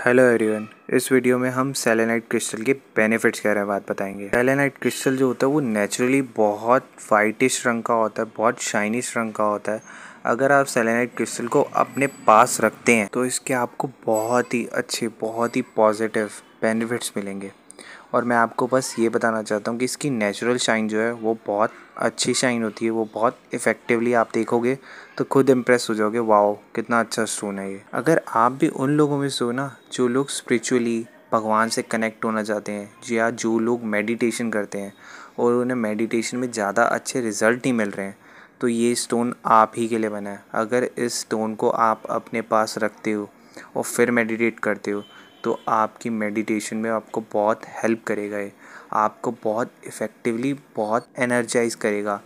hello everyone इस video में हम सेलेनाइट क्रिस्टल के बेनिफिट्स के बारे में बात बताएंगे सेलेनाइट क्रिस्टल जो होता है वो नेचुरली बहुत वाइटिश रंग का होता है बहुत शाइनिश रंग का होता है अगर आप सेलेनाइट क्रिस्टल को अपने पास रखते हैं तो इसके आपको बहुत ही अच्छे बहुत ही पॉजिटिव बेनिफिट्स मिलेंगे और मैं आपको बस ये बताना चाहता हूँ कि इसकी नेचुरल शाइन जो है वो बहुत अच्छी शाइन होती है वो बहुत इफ़ेक्टिवली आप देखोगे तो खुद इम्प्रेस हो जाओगे वाओ कितना अच्छा स्टोन है ये अगर आप भी उन लोगों में से हो ना जो लोग स्परिचुअली भगवान से कनेक्ट होना चाहते हैं या हाँ, जो लोग मेडिटेशन करते हैं और उन्हें मेडिटेशन में ज़्यादा अच्छे रिजल्ट नहीं मिल रहे हैं तो ये स्टोन आप ही के लिए बना है अगर इस स्टोन को आप अपने पास रखते हो और फिर मेडिटेट करते हो तो आपकी मेडिटेशन में आपको बहुत हेल्प करेगा ये आपको बहुत इफ़ेक्टिवली बहुत एनर्जाइज करेगा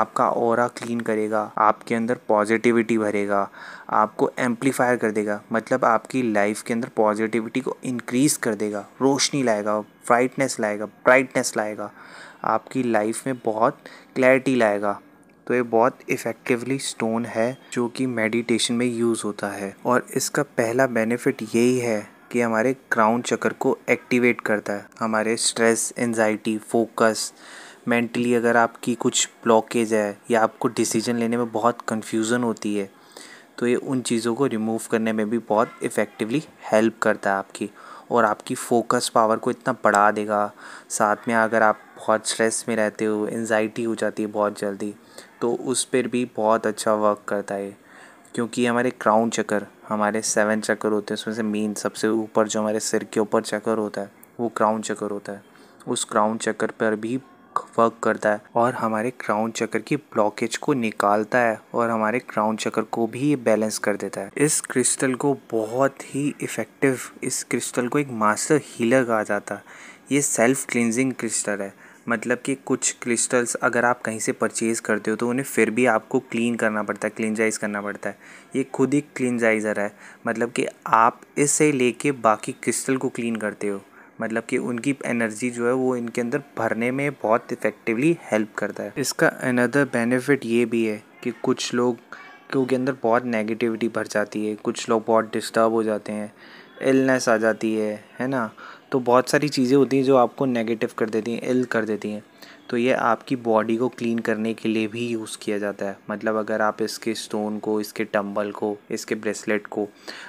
आपका और क्लीन करेगा आपके अंदर पॉजिटिविटी भरेगा आपको एम्पलीफायर कर देगा मतलब आपकी लाइफ के अंदर पॉजिटिविटी को इनक्रीज़ कर देगा रोशनी लाएगा ब्राइटनेस लाएगा ब्राइटनेस लाएगा आपकी लाइफ में बहुत क्लैरिटी लाएगा तो ये बहुत इफ़ेक्टिवली स्टोन है जो कि मेडिटेशन में यूज़ होता है और इसका पहला बेनिफिट यही है कि हमारे क्राउन चक्र को एक्टिवेट करता है हमारे स्ट्रेस एनजाइटी फोकस मेंटली अगर आपकी कुछ ब्लॉकेज है या आपको डिसीजन लेने में बहुत कन्फ्यूज़न होती है तो ये उन चीज़ों को रिमूव करने में भी बहुत इफ़ेक्टिवली हेल्प करता है आपकी और आपकी फ़ोकस पावर को इतना बढ़ा देगा साथ में अगर आप बहुत स्ट्रेस में रहते हो एनजाइटी हो जाती है बहुत जल्दी तो उस पर भी बहुत अच्छा वर्क करता है क्योंकि हमारे क्राउन चक्कर हमारे सेवन चक्कर होते हैं उसमें से मेन सबसे ऊपर जो हमारे सिर के ऊपर चक्कर होता है वो क्राउन चक्कर होता है उस क्राउन चक्कर पर भी वर्क करता है और हमारे क्राउन चक्कर की ब्लॉकेज को निकालता है और हमारे क्राउन चक्कर को भी बैलेंस कर देता है इस क्रिस्टल को बहुत ही इफ़ेक्टिव इस क्रिस्टल को एक मास्टर हीलर कहा जाता है ये सेल्फ क्लिनजिंग क्रिस्टल है मतलब कि कुछ क्रिस्टल्स अगर आप कहीं से परचेज़ करते हो तो उन्हें फिर भी आपको क्लीन करना पड़ता है क्लिनजाइज़ करना पड़ता है ये खुद ही क्लिनजाइज़र है मतलब कि आप इसे लेके बाकी क्रिस्टल को क्लीन करते हो मतलब कि उनकी एनर्जी जो है वो इनके अंदर भरने में बहुत इफ़ेक्टिवली हेल्प करता है इसका अनदर बेनिफिट ये भी है कि कुछ लोग के अंदर बहुत नेगेटिविटी भर जाती है कुछ लोग बहुत डिस्टर्ब हो जाते हैं इलनेस आ जाती है है ना तो बहुत सारी चीज़ें होती हैं जो आपको नेगेटिव कर देती हैं इल कर देती हैं तो ये आपकी बॉडी को क्लीन करने के लिए भी यूज़ किया जाता है मतलब अगर आप इसके स्टोन को इसके टम्बल को इसके ब्रेसलेट को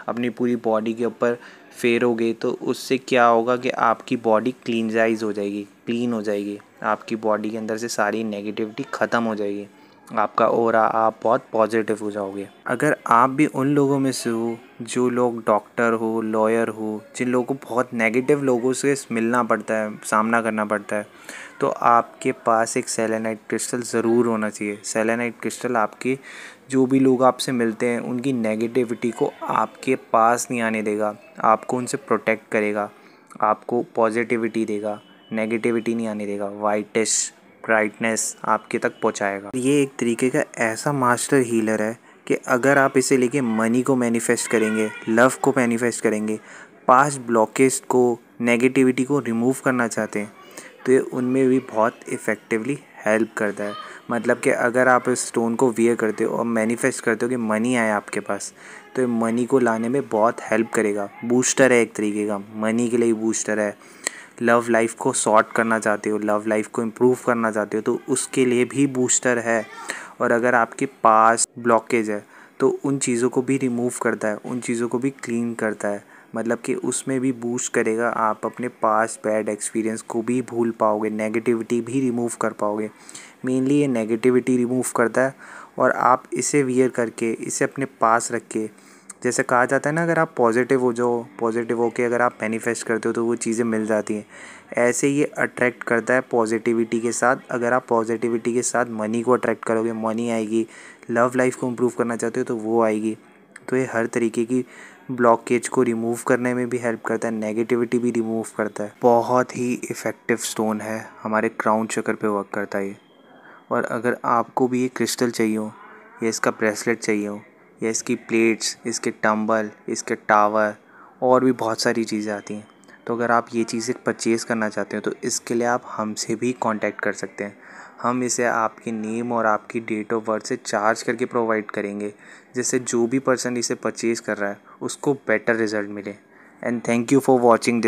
अपनी पूरी बॉडी के ऊपर फेरोगे तो उससे क्या होगा कि आपकी बॉडी क्लीनजाइज हो जाएगी क्लीन हो जाएगी आपकी बॉडी के अंदर से सारी नेगेटिविटी ख़त्म हो जाएगी आपका और आप बहुत पॉजिटिव हो जाओगे अगर आप भी उन लोगों में से हो जो लोग डॉक्टर हो लॉयर हो जिन लोगों को बहुत नेगेटिव लोगों से मिलना पड़ता है सामना करना पड़ता है तो आपके पास एक सेलेनाइट क्रिस्टल ज़रूर होना चाहिए सेलेनाइट क्रिस्टल आपके जो भी लोग आपसे मिलते हैं उनकी नेगेटिविटी को आपके पास नहीं आने देगा आपको उनसे प्रोटेक्ट करेगा आपको पॉजिटिविटी देगा नेगेटिविटी नहीं आने देगा वाइटिश ब्राइटनेस आपके तक पहुंचाएगा ये एक तरीके का ऐसा मास्टर हीलर है कि अगर आप इसे लेके मनी को मैनिफेस्ट करेंगे लव को मैनिफेस्ट करेंगे पास ब्लॉकेज को नेगेटिविटी को रिमूव करना चाहते हैं तो ये उनमें भी बहुत इफ़ेक्टिवली हेल्प करता है मतलब कि अगर आप इस स्टोन को वियर करते हो और मैनिफेस्ट करते हो कि मनी आए आपके पास तो ये मनी को लाने में बहुत हेल्प करेगा बूस्टर है एक तरीके का मनी के लिए बूस्टर है लव लाइफ को सॉर्ट करना चाहते हो लव लाइफ को इम्प्रूव करना चाहते हो तो उसके लिए भी बूस्टर है और अगर आपके पास ब्लॉकेज है तो उन चीज़ों को भी रिमूव करता है उन चीज़ों को भी क्लीन करता है मतलब कि उसमें भी बूस्ट करेगा आप अपने पास बैड एक्सपीरियंस को भी भूल पाओगे नेगेटिविटी भी रिमूव कर पाओगे मेनली ये नेगेटिविटी रिमूव करता है और आप इसे वियर करके इसे अपने पास रख के जैसे कहा जाता है ना अगर आप पॉजिटिव हो जाओ पॉजिटिव हो के अगर आप मैनिफेस्ट करते हो तो वो चीज़ें मिल जाती हैं ऐसे ये अट्रैक्ट करता है पॉजिटिविटी के साथ अगर आप पॉजिटिविटी के साथ मनी को अट्रैक्ट करोगे मनी आएगी लव लाइफ को इम्प्रूव करना चाहते हो तो वो आएगी तो ये हर तरीके की ब्लॉकेज को रिमूव करने में भी हेल्प करता है नेगेटिविटी भी रिमूव करता है बहुत ही इफ़ेक्टिव स्टोन है हमारे क्राउन चक्कर पे वर्क करता है ये और अगर आपको भी ये क्रिस्टल चाहिए हो या इसका ब्रेसलेट चाहिए हो या इसकी प्लेट्स इसके टम्बल इसके टावर और भी बहुत सारी चीज़ें आती हैं तो अगर आप ये चीज़ें परचेज़ करना चाहते हो तो इसके लिए आप हमसे भी कांटेक्ट कर सकते हैं हम इसे आपके नेम और आपकी डेट ऑफ बर्थ से चार्ज करके प्रोवाइड करेंगे जिससे जो भी पर्सन इसे परचेज़ कर रहा है उसको बेटर रिजल्ट मिले and thank you for watching this